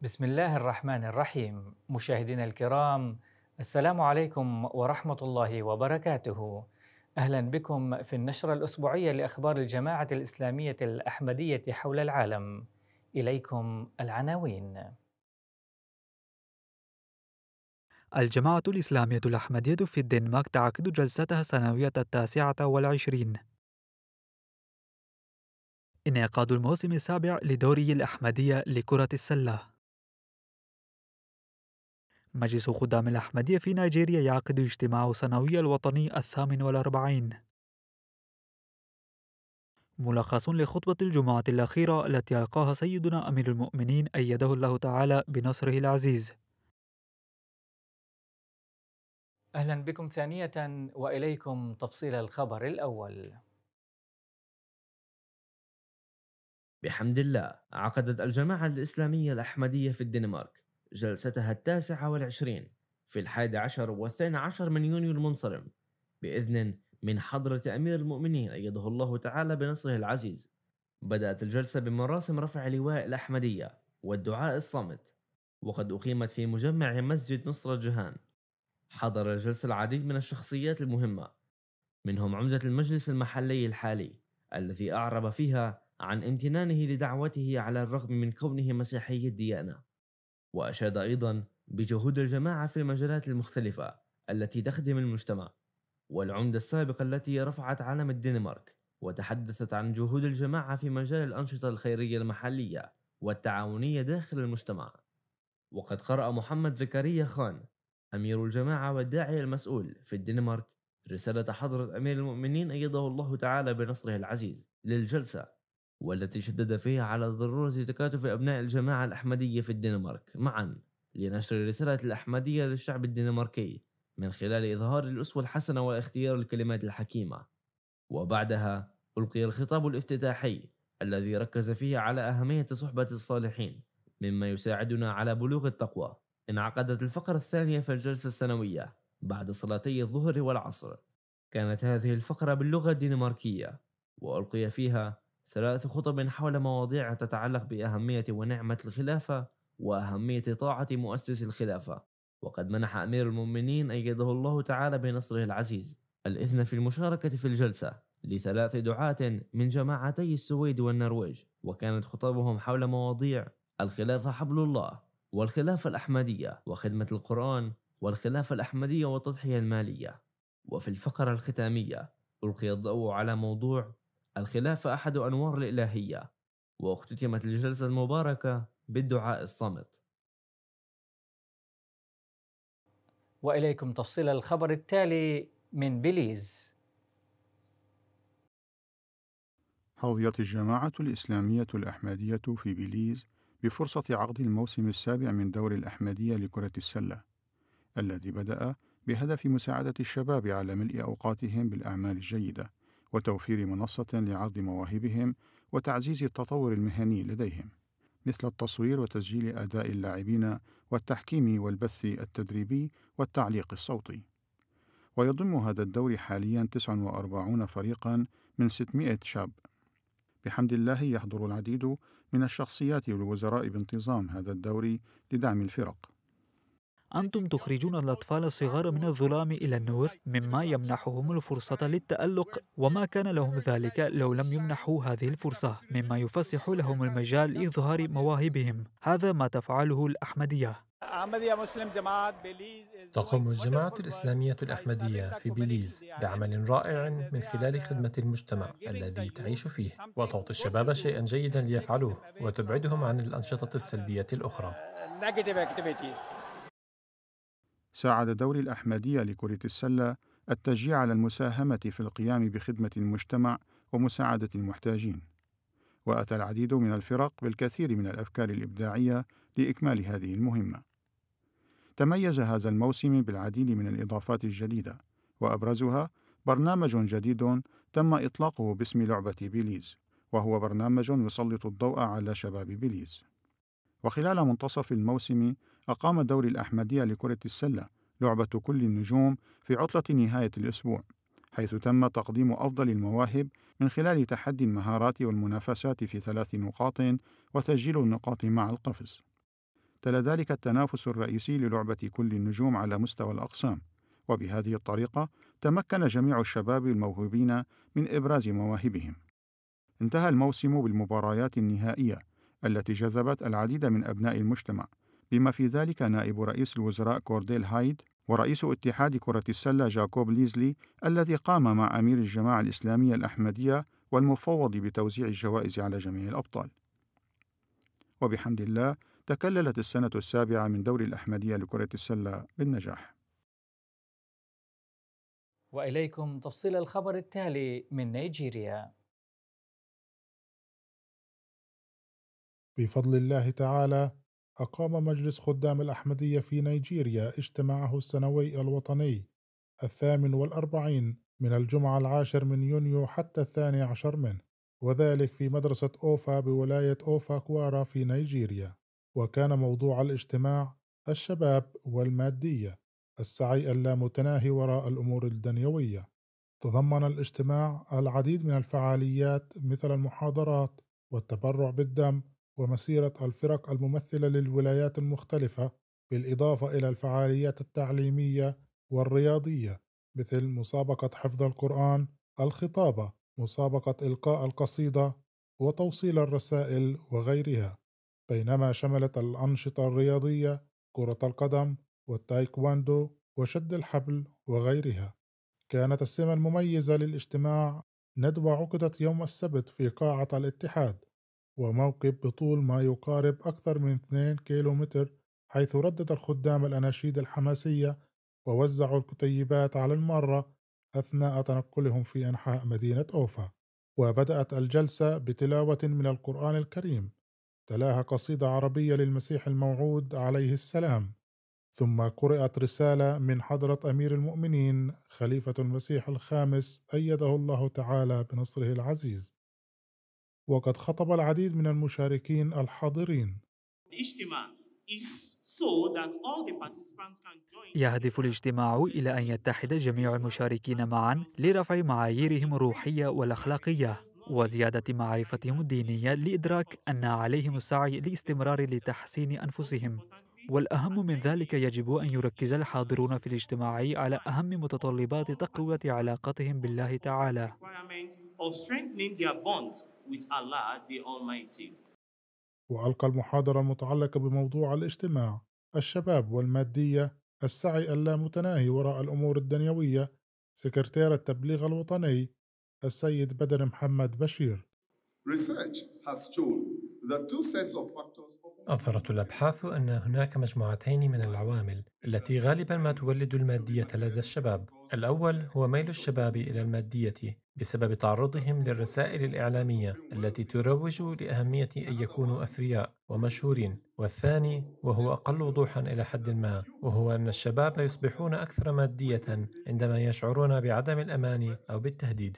بسم الله الرحمن الرحيم مشاهدينا الكرام السلام عليكم ورحمة الله وبركاته أهلا بكم في النشرة الأسبوعية لأخبار الجماعة الإسلامية الأحمدية حول العالم إليكم العناوين الجماعة الإسلامية الأحمدية في الدنمارك تعقد جلستها السنوية التاسعة والعشرين انعقاد الموسم السابع لدوري الأحمدية لكرة السلة مجلس خدام الأحمدية في نيجيريا يعقد اجتماعه السنوي الوطني الثامن والأربعين ملخص لخطبة الجمعة الأخيرة التي ألقاها سيدنا أمير المؤمنين أيده الله تعالى بنصره العزيز أهلا بكم ثانية وإليكم تفصيل الخبر الأول بحمد الله عقدت الجماعة الإسلامية الأحمدية في الدنمارك جلستها التاسعة والعشرين في الحادي عشر والثاني عشر من يونيو المنصرم بإذن من حضرة أمير المؤمنين أيده الله تعالى بنصره العزيز بدأت الجلسة بمراسم رفع لواء الأحمدية والدعاء الصامت وقد أقيمت في مجمع مسجد نصرة جهان حضر الجلسة العديد من الشخصيات المهمة منهم عمدة المجلس المحلي الحالي الذي أعرب فيها عن امتنانه لدعوته على الرغم من كونه مسيحي الديانة وأشاد أيضا بجهود الجماعة في المجالات المختلفة التي تخدم المجتمع والعمدة السابقة التي رفعت علم الدنمارك وتحدثت عن جهود الجماعة في مجال الأنشطة الخيرية المحلية والتعاونية داخل المجتمع وقد قرأ محمد زكريا خان أمير الجماعة والداعية المسؤول في الدنمارك رسالة حضرة أمير المؤمنين أيده الله تعالى بنصره العزيز للجلسة والتي شدد فيها على ضرورة تكاتف أبناء الجماعة الأحمدية في الدنمارك معا لنشر رسالة الأحمدية للشعب الدنماركي من خلال إظهار الأسوة الحسنة واختيار الكلمات الحكيمة وبعدها ألقي الخطاب الافتتاحي الذي ركز فيه على أهمية صحبة الصالحين مما يساعدنا على بلوغ التقوى انعقدت الفقرة الثانية في الجلسة السنوية بعد صلاتي الظهر والعصر كانت هذه الفقرة باللغة الدنماركية وألقي فيها ثلاث خطب حول مواضيع تتعلق بأهمية ونعمة الخلافة وأهمية طاعة مؤسس الخلافة وقد منح أمير المؤمنين أيده الله تعالى بنصره العزيز الإذن في المشاركة في الجلسة لثلاث دعاة من جماعتي السويد والنرويج وكانت خطبهم حول مواضيع الخلافة حبل الله والخلافة الأحمدية وخدمة القرآن والخلافة الأحمدية والتضحية المالية وفي الفقرة الختامية ألقي الضوء على موضوع الخلافة أحد أنوار الإلهية واختتمت الجلسة المباركة بالدعاء الصامت وإليكم تفصيل الخبر التالي من بليز حظيت الجماعة الإسلامية الأحمدية في بليز بفرصة عقد الموسم السابع من دور الأحمدية لكرة السلة الذي بدأ بهدف مساعدة الشباب على ملء أوقاتهم بالأعمال الجيدة وتوفير منصة لعرض مواهبهم وتعزيز التطور المهني لديهم مثل التصوير وتسجيل أداء اللاعبين والتحكيم والبث التدريبي والتعليق الصوتي ويضم هذا الدور حاليا 49 فريقا من 600 شاب بحمد الله يحضر العديد من الشخصيات والوزراء بانتظام هذا الدوري لدعم الفرق أنتم تخرجون الأطفال الصغار من الظلام إلى النور مما يمنحهم الفرصة للتألق وما كان لهم ذلك لو لم يمنحوا هذه الفرصة مما يفسح لهم المجال لإظهار مواهبهم هذا ما تفعله الأحمدية تقوم الجماعة الإسلامية الأحمدية في بيليز بعمل رائع من خلال خدمة المجتمع الذي تعيش فيه وتعطي الشباب شيئا جيدا ليفعلوه وتبعدهم عن الأنشطة السلبية الأخرى. Uh, ساعد دور الأحمدية لكرة السلة التشجيع على المساهمة في القيام بخدمة المجتمع ومساعدة المحتاجين. وأتى العديد من الفرق بالكثير من الأفكار الإبداعية لإكمال هذه المهمة. تميز هذا الموسم بالعديد من الإضافات الجديدة، وأبرزها برنامج جديد تم إطلاقه باسم لعبة بيليز، وهو برنامج يسلط الضوء على شباب بيليز. وخلال منتصف الموسم أقام دوري الأحمدية لكرة السلة لعبة كل النجوم في عطلة نهاية الأسبوع حيث تم تقديم أفضل المواهب من خلال تحدي المهارات والمنافسات في ثلاث نقاط وتسجيل النقاط مع القفز تلا ذلك التنافس الرئيسي للعبة كل النجوم على مستوى الأقسام وبهذه الطريقة تمكن جميع الشباب الموهوبين من إبراز مواهبهم انتهى الموسم بالمباريات النهائية التي جذبت العديد من أبناء المجتمع بما في ذلك نائب رئيس الوزراء كورديل هايد ورئيس اتحاد كرة السلة جاكوب ليزلي الذي قام مع أمير الجماعة الإسلامية الأحمدية والمفوض بتوزيع الجوائز على جميع الأبطال. وبحمد الله تكللت السنة السابعة من دوري الأحمدية لكرة السلة بالنجاح. وإليكم تفصيل الخبر التالي من نيجيريا. بفضل الله تعالى أقام مجلس خدام الأحمدية في نيجيريا اجتماعه السنوي الوطني الثامن والأربعين من الجمعة العاشر من يونيو حتى الثاني عشر منه وذلك في مدرسة أوفا بولاية أوفا كوارا في نيجيريا وكان موضوع الاجتماع الشباب والمادية السعي اللامتناهي وراء الأمور الدنيوية تضمن الاجتماع العديد من الفعاليات مثل المحاضرات والتبرع بالدم ومسيرة الفرق الممثلة للولايات المختلفة بالإضافة إلى الفعاليات التعليمية والرياضية مثل مسابقة حفظ القرآن، الخطابة، مسابقة إلقاء القصيدة، وتوصيل الرسائل وغيرها، بينما شملت الأنشطة الرياضية كرة القدم والتايكواندو وشد الحبل وغيرها. كانت السمة المميزة للاجتماع ندوة عقدت يوم السبت في قاعة الاتحاد وموكب بطول ما يقارب أكثر من 2 كيلومتر حيث ردد الخدام الأناشيد الحماسية ووزعوا الكتيبات على المارة أثناء تنقلهم في أنحاء مدينة أوفا وبدأت الجلسة بتلاوة من القرآن الكريم تلاها قصيدة عربية للمسيح الموعود عليه السلام ثم قرأت رسالة من حضرة أمير المؤمنين خليفة المسيح الخامس أيده الله تعالى بنصره العزيز وقد خطب العديد من المشاركين الحاضرين يهدف الاجتماع إلى أن يتحد جميع المشاركين معا لرفع معاييرهم الروحية والأخلاقية وزيادة معرفتهم الدينية لإدراك أن عليهم السعي لاستمرار لتحسين أنفسهم والأهم من ذلك يجب أن يركز الحاضرون في الاجتماع على أهم متطلبات تقوية علاقتهم بالله تعالى with Allah the Almighty. وألقى المحاضرة المتعلقة بموضوع الاجتماع الشباب والمادية السعي اللامتناهي وراء الأمور الدنيوية سكرتير التبليغ الوطني السيد بدر محمد بشير Research has shown that two sets of factors of أظهرت الأبحاث أن هناك مجموعتين من العوامل التي غالبا ما تولد المادية لدى الشباب. الأول هو ميل الشباب إلى المادية بسبب تعرضهم للرسائل الإعلامية التي تروج لأهمية أن يكونوا أثرياء ومشهورين، والثاني وهو أقل وضوحا إلى حد ما، وهو أن الشباب يصبحون أكثر مادية عندما يشعرون بعدم الأمان أو بالتهديد.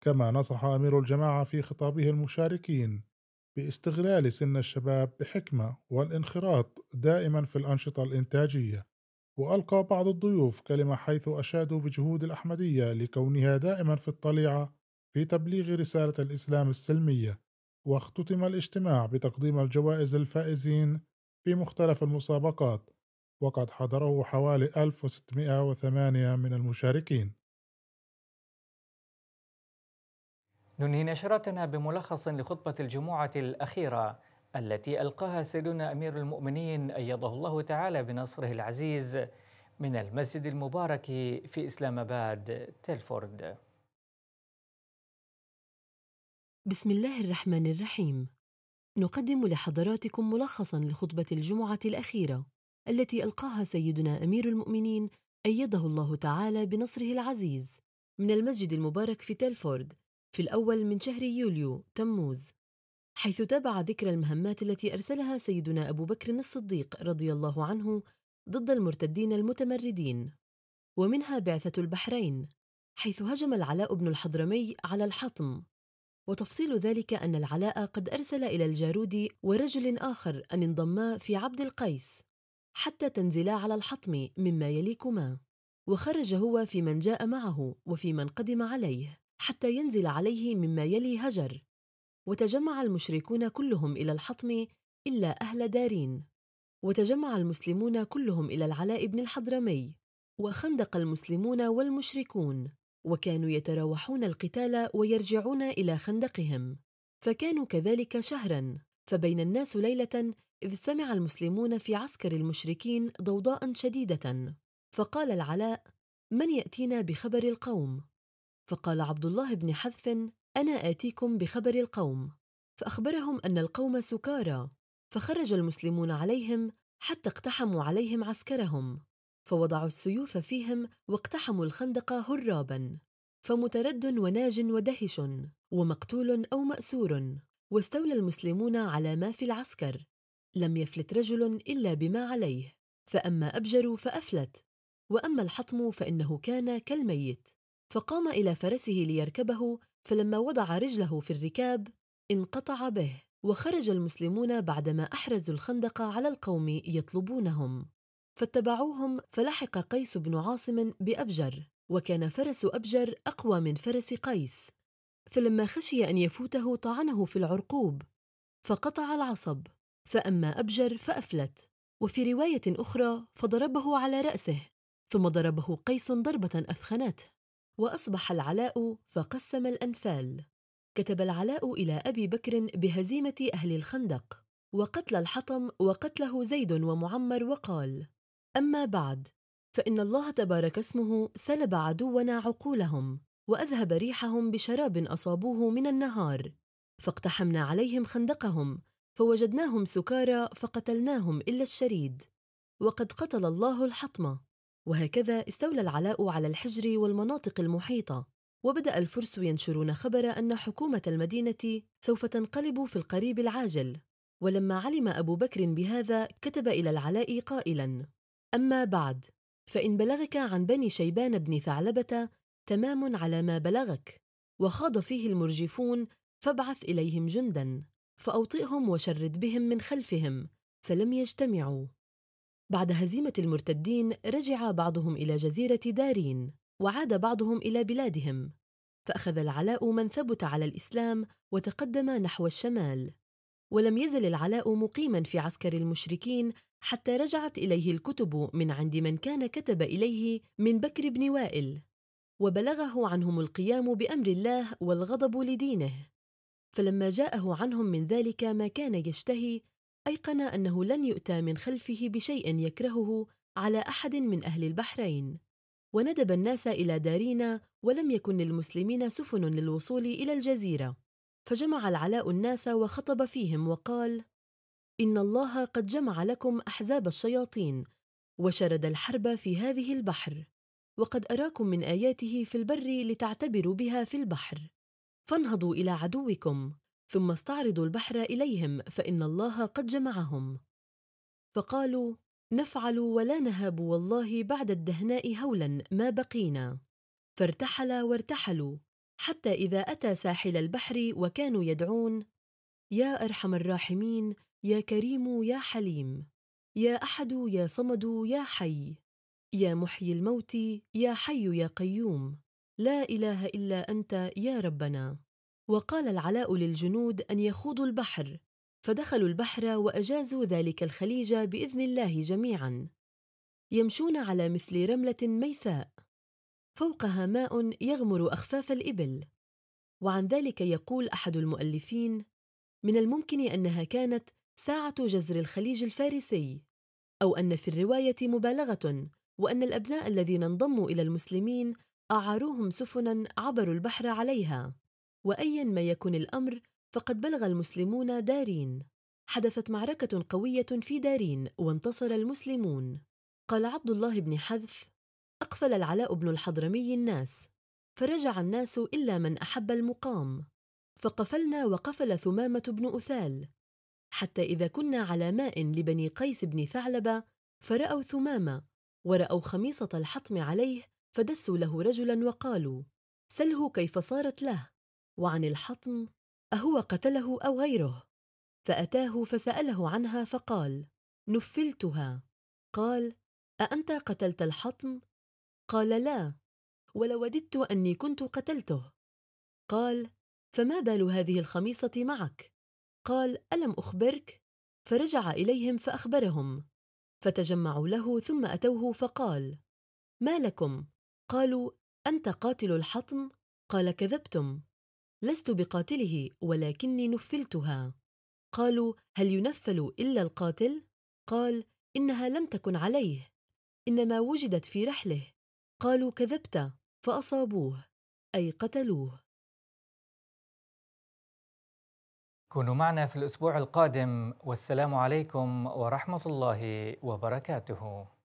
كما نصح أمير الجماعة في خطابه المشاركين باستغلال سن الشباب بحكمة والانخراط دائما في الأنشطة الإنتاجية وألقى بعض الضيوف كلمة حيث أشادوا بجهود الأحمدية لكونها دائما في الطليعة في تبليغ رسالة الإسلام السلمية واختتم الاجتماع بتقديم الجوائز الفائزين في مختلف المسابقات وقد حضره حوالي 1608 من المشاركين ننهي نشرتنا بملخص لخطبة الجمعة الأخيرة التي ألقاها سيدنا أمير المؤمنين أيده الله تعالى بنصره العزيز من المسجد المبارك في إسلام آباد تلفورد بسم الله الرحمن الرحيم نقدم لحضراتكم ملخصا لخطبة الجمعة الأخيرة التي ألقاها سيدنا أمير المؤمنين أيده الله تعالى بنصره العزيز من المسجد المبارك في تلفورد في الأول من شهر يوليو تموز حيث تابع ذكر المهمات التي أرسلها سيدنا أبو بكر الصديق رضي الله عنه ضد المرتدين المتمردين ومنها بعثة البحرين حيث هجم العلاء بن الحضرمي على الحطم وتفصيل ذلك أن العلاء قد أرسل إلى الجارود ورجل آخر أن انضما في عبد القيس حتى تنزلا على الحطم مما يليكما وخرج هو في من جاء معه وفي من قدم عليه حتى ينزل عليه مما يلي هجر وتجمع المشركون كلهم إلى الحطم إلا أهل دارين وتجمع المسلمون كلهم إلى العلاء بن الحضرمي وخندق المسلمون والمشركون وكانوا يتراوحون القتال ويرجعون إلى خندقهم فكانوا كذلك شهرا فبين الناس ليلة إذ سمع المسلمون في عسكر المشركين ضوضاء شديدة فقال العلاء من يأتينا بخبر القوم؟ فقال عبد الله بن حذف انا اتيكم بخبر القوم فاخبرهم ان القوم سكارى فخرج المسلمون عليهم حتى اقتحموا عليهم عسكرهم فوضعوا السيوف فيهم واقتحموا الخندق هرابا فمترد وناج ودهش ومقتول او ماسور واستولى المسلمون على ما في العسكر لم يفلت رجل الا بما عليه فاما ابجر فافلت واما الحطم فانه كان كالميت فقام إلى فرسه ليركبه فلما وضع رجله في الركاب انقطع به وخرج المسلمون بعدما أحرزوا الخندق على القوم يطلبونهم فاتبعوهم فلحق قيس بن عاصم بأبجر وكان فرس أبجر أقوى من فرس قيس فلما خشي أن يفوته طعنه في العرقوب فقطع العصب فأما أبجر فأفلت وفي رواية أخرى فضربه على رأسه ثم ضربه قيس ضربة أثخنته وأصبح العلاء فقسم الأنفال كتب العلاء إلى أبي بكر بهزيمة أهل الخندق وقتل الحطم وقتله زيد ومعمر وقال أما بعد فإن الله تبارك اسمه سلب عدونا عقولهم وأذهب ريحهم بشراب أصابوه من النهار فاقتحمنا عليهم خندقهم فوجدناهم سكارى فقتلناهم إلا الشريد وقد قتل الله الحطمة وهكذا استولى العلاء على الحجر والمناطق المحيطة وبدأ الفرس ينشرون خبر أن حكومة المدينة سوف تنقلب في القريب العاجل ولما علم أبو بكر بهذا كتب إلى العلاء قائلا أما بعد فإن بلغك عن بني شيبان بن ثعلبة تمام على ما بلغك وخاض فيه المرجفون فابعث إليهم جندا فأوطئهم وشرد بهم من خلفهم فلم يجتمعوا بعد هزيمة المرتدين رجع بعضهم إلى جزيرة دارين وعاد بعضهم إلى بلادهم فأخذ العلاء من ثبت على الإسلام وتقدم نحو الشمال ولم يزل العلاء مقيما في عسكر المشركين حتى رجعت إليه الكتب من عند من كان كتب إليه من بكر بن وائل وبلغه عنهم القيام بأمر الله والغضب لدينه فلما جاءه عنهم من ذلك ما كان يشتهي ايقن انه لن يؤتى من خلفه بشيء يكرهه على احد من اهل البحرين وندب الناس الى دارينا ولم يكن للمسلمين سفن للوصول الى الجزيره فجمع العلاء الناس وخطب فيهم وقال ان الله قد جمع لكم احزاب الشياطين وشرد الحرب في هذه البحر وقد اراكم من اياته في البر لتعتبروا بها في البحر فانهضوا الى عدوكم ثم استعرضوا البحر اليهم فان الله قد جمعهم فقالوا نفعل ولا نهاب والله بعد الدهناء هولا ما بقينا فارتحل وارتحلوا حتى اذا اتى ساحل البحر وكانوا يدعون يا ارحم الراحمين يا كريم يا حليم يا احد يا صمد يا حي يا محيي الموت يا حي يا قيوم لا اله الا انت يا ربنا وقال العلاء للجنود أن يخوضوا البحر فدخلوا البحر وأجازوا ذلك الخليج بإذن الله جميعاً يمشون على مثل رملة ميثاء فوقها ماء يغمر أخفاف الإبل وعن ذلك يقول أحد المؤلفين من الممكن أنها كانت ساعة جزر الخليج الفارسي أو أن في الرواية مبالغة وأن الأبناء الذين انضموا إلى المسلمين أعاروهم سفنا عبروا البحر عليها وأيا ما يكن الأمر فقد بلغ المسلمون دارين حدثت معركة قوية في دارين وانتصر المسلمون قال عبد الله بن حذف أقفل العلاء بن الحضرمي الناس فرجع الناس إلا من أحب المقام فقفلنا وقفل ثمامة بن أثال حتى إذا كنا على ماء لبني قيس بن ثعلبة فرأوا ثمامة ورأوا خميصة الحطم عليه فدسوا له رجلا وقالوا سله كيف صارت له وعن الحطم اهو قتله او غيره فاتاه فساله عنها فقال نفلتها قال اانت قتلت الحطم قال لا ولوددت اني كنت قتلته قال فما بال هذه الخميصه معك قال الم اخبرك فرجع اليهم فاخبرهم فتجمعوا له ثم اتوه فقال ما لكم قالوا انت قاتل الحطم قال كذبتم لست بقاتله ولكني نفلتها قالوا هل ينفل الا القاتل قال انها لم تكن عليه انما وجدت في رحله قالوا كذبت فاصابوه اي قتلوه كونوا معنا في الاسبوع القادم والسلام عليكم ورحمه الله وبركاته